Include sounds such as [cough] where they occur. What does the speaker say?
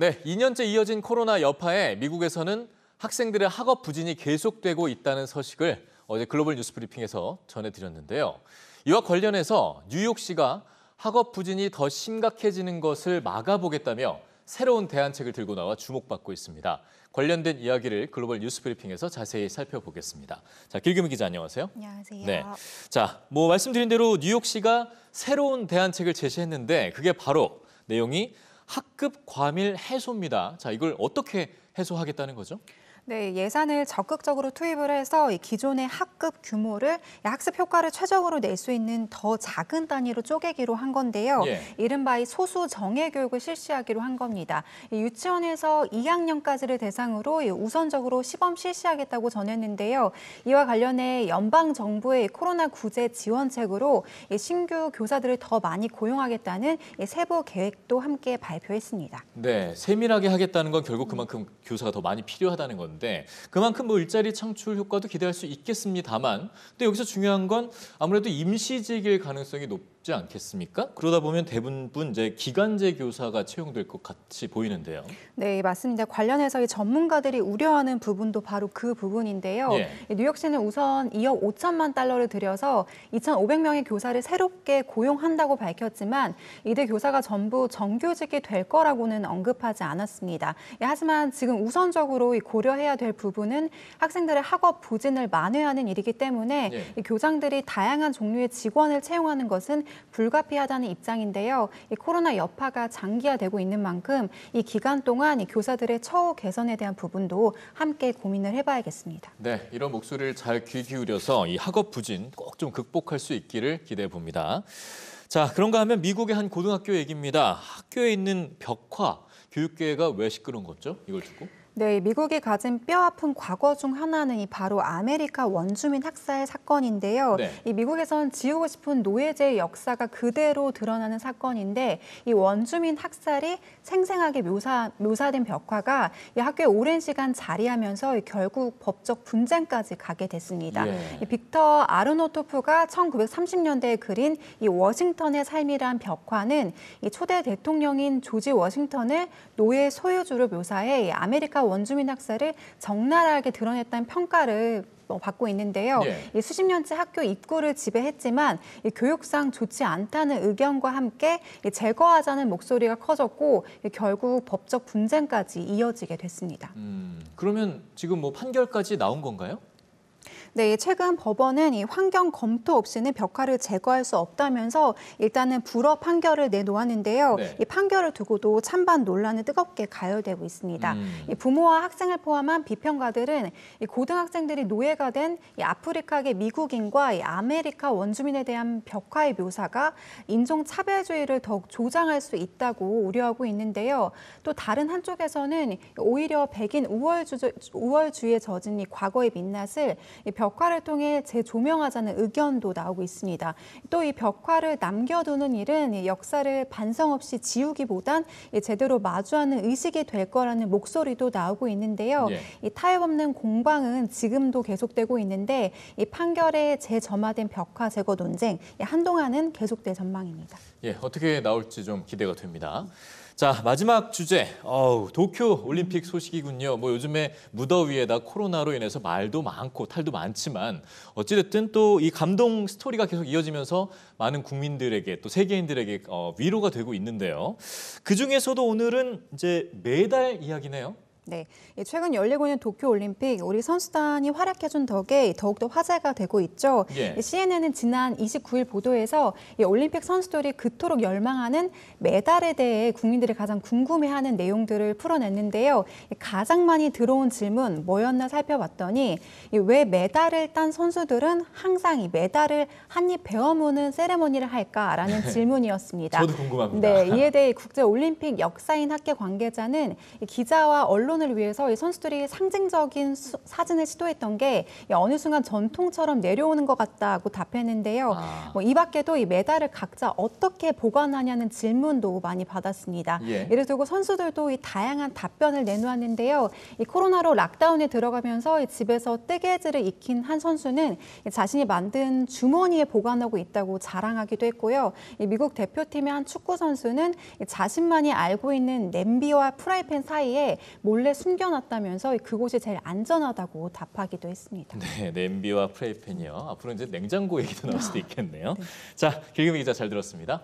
네, 2년째 이어진 코로나 여파에 미국에서는 학생들의 학업 부진이 계속되고 있다는 소식을 어제 글로벌 뉴스 브리핑에서 전해드렸는데요. 이와 관련해서 뉴욕시가 학업 부진이 더 심각해지는 것을 막아보겠다며 새로운 대안책을 들고 나와 주목받고 있습니다. 관련된 이야기를 글로벌 뉴스 브리핑에서 자세히 살펴보겠습니다. 자, 길금희 기자 안녕하세요. 안녕하세요. 네. 자, 뭐 말씀드린 대로 뉴욕시가 새로운 대안책을 제시했는데 그게 바로 내용이 학급 과밀 해소입니다. 자, 이걸 어떻게 해소하겠다는 거죠? 네, 예산을 적극적으로 투입을 해서 기존의 학급 규모를 학습 효과를 최적으로 낼 수 있는 더 작은 단위로 쪼개기로 한 건데요. 예. 이른바 이 소수 정예 교육을 실시하기로 한 겁니다. 유치원에서 2학년까지를 대상으로 우선적으로 시범 실시하겠다고 전했는데요. 이와 관련해 연방 정부의 코로나 구제 지원책으로 신규 교사들을 더 많이 고용하겠다는 세부 계획도 함께 발표했습니다. 네, 세밀하게 하겠다는 건 결국 그만큼 교사가 더 많이 필요하다는 건데. 건데 그만큼 뭐 일자리 창출 효과도 기대할 수 있겠습니다만 근 여기서 중요한 건 아무래도 임시직일 가능성이 높지 않겠습니까? 그러다 보면 대부분 이제 기간제 교사가 채용될 것 같이 보이는데요. 네, 맞습니다. 관련해서 이 전문가들이 우려하는 부분도 바로 그 부분인데요. 예. 뉴욕시는 우선 2억 5천만 달러를 들여서 2,500명의 교사를 새롭게 고용한다고 밝혔지만 이들 교사가 전부 정규직이 될 거라고는 언급하지 않았습니다. 예, 하지만 지금 우선적으로 고려해 해야 될 부분은 학생들의 학업 부진을 만회하는 일이기 때문에 예. 교장들이 다양한 종류의 직원을 채용하는 것은 불가피하다는 입장인데요. 이 코로나 여파가 장기화되고 있는 만큼 이 기간 동안 이 교사들의 처우 개선에 대한 부분도 함께 고민을 해봐야겠습니다. 네, 이런 목소리를 잘 귀 기울여서 이 학업 부진 꼭 좀 극복할 수 있기를 기대해 봅니다. 자, 그런가 하면 미국의 한 고등학교 얘기입니다. 학교에 있는 벽화, 교육계가 왜 시끄러운 거죠? 이걸 두고? 네, 미국이 가진 뼈아픈 과거 중 하나는 이 바로 아메리카 원주민 학살 사건인데요. 네. 이 미국에선 지우고 싶은 노예제의 역사가 그대로 드러나는 사건인데 이 원주민 학살이 생생하게 묘사, 묘사된 벽화가 이 학교에 오랜 시간 자리하면서 결국 법적 분쟁까지 가게 됐습니다. 예. 이 빅터 아르노토프가 1930년대에 그린 이 워싱턴의 삶이란 벽화는 이 초대 대통령인 조지 워싱턴을 노예 소유주로 묘사해 이 아메리카 학사 원주민 학살을 적나라하게 드러냈다는 평가를 뭐 받고 있는데요. 예. 이 수십 년째 학교 입구를 지배했지만 이 교육상 좋지 않다는 의견과 함께 이 제거하자는 목소리가 커졌고 결국 법적 분쟁까지 이어지게 됐습니다. 음, 그러면 지금 뭐 판결까지 나온 건가요? 네, 최근 법원은 이 환경 검토 없이는 벽화를 제거할 수 없다면서 일단은 불허 판결을 내놓았는데요. 네. 이 판결을 두고도 찬반 논란은 뜨겁게 가열되고 있습니다. 음. 이 부모와 학생을 포함한 비평가들은 이 고등학생들이 노예가 된 이 아프리카계 미국인과 이 아메리카 원주민에 대한 벽화의 묘사가 인종 차별주의를 더욱 조장할 수 있다고 우려하고 있는데요. 또 다른 한쪽에서는 오히려 백인 우월주의에 젖은 이 과거의 민낯을 이 벽화를 통해 재조명하자는 의견도 나오고 있습니다. 또 이 벽화를 남겨두는 일은 역사를 반성 없이 지우기보단 제대로 마주하는 의식이 될 거라는 목소리도 나오고 있는데요. 예. 이 타협 없는 공방은 지금도 계속되고 있는데 이 판결에 재점화된 벽화 제거 논쟁 한동안은 계속될 전망입니다. 예, 어떻게 나올지 좀 기대가 됩니다. 자 마지막 주제 어우, 도쿄 올림픽 소식이군요. 뭐 요즘에 무더위에다 코로나로 인해서 말도 많고 탈도 많지만 어찌됐든 또 이 감동 스토리가 계속 이어지면서 많은 국민들에게 또 세계인들에게 어, 위로가 되고 있는데요. 그 중에서도 오늘은 이제 메달 이야기네요. 네, 예, 최근 열리고 있는 도쿄올림픽 우리 선수단이 활약해준 덕에 더욱더 화제가 되고 있죠. 예. 예 CNN은 지난 29일 보도에서 이 올림픽 선수들이 그토록 열망하는 메달에 대해 국민들이 가장 궁금해하는 내용들을 풀어냈는데요. 가장 많이 들어온 질문 뭐였나 살펴봤더니 왜 메달을 딴 선수들은 항상 이 메달을 한 입 베어무는 세레머니를 할까라는 [laughs] 네. 질문이었습니다. 저도 궁금합니다. 네, 이에 대해 국제올림픽 역사인 학계 관계자는 기자와 언론 발전을 위해서 이 선수들이 상징적인 수, 사진을 시도했던 게 어느 순간 전통처럼 내려오는 것 같다고 답했는데요. 아. 뭐이 밖에도 이 메달을 각자 어떻게 보관하냐는 질문도 많이 받았습니다. 예. 이를 들고 선수들도 이 다양한 답변을 내놓았는데요. 이 코로나로 락다운에 들어가면서 집에서 뜨개질을 익힌 한 선수는 자신이 만든 주머니에 보관하고 있다고 자랑하기도 했고요. 미국 대표팀의 한 축구 선수는 자신만이 알고 있는 냄비와 프라이팬 사이에 몰 몰래 숨겨놨다면서 그곳이 제일 안전하다고 답하기도 했습니다. 네, 냄비와 프라이팬이요. 앞으로 이제 냉장고 얘기도 나올 수도 [laughs] 있겠네요. 네. 자, 길금이 기자 잘 들었습니다.